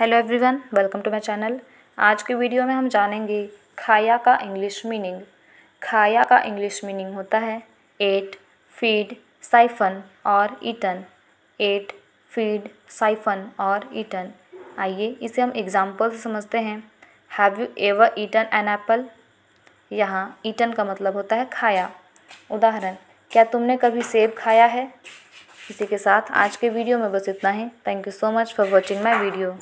hello everyone welcome to my channel आज के video में हम जानेंगे खाया का इंग्लिश मीनिंग खाया का इंग्लिश मीनिंग होता है एट फीड साइफन और ईटन एट फीड साइफन और ईटन आइए इसे हम एग्जाम्पल से समझते हैं have you ever eaten an apple यहाँ ईटन का मतलब होता है खाया उदाहरण क्या तुमने कभी सेब खाया है इसी के साथ आज के वीडियो में बस इतना ही thank you so much for watching my video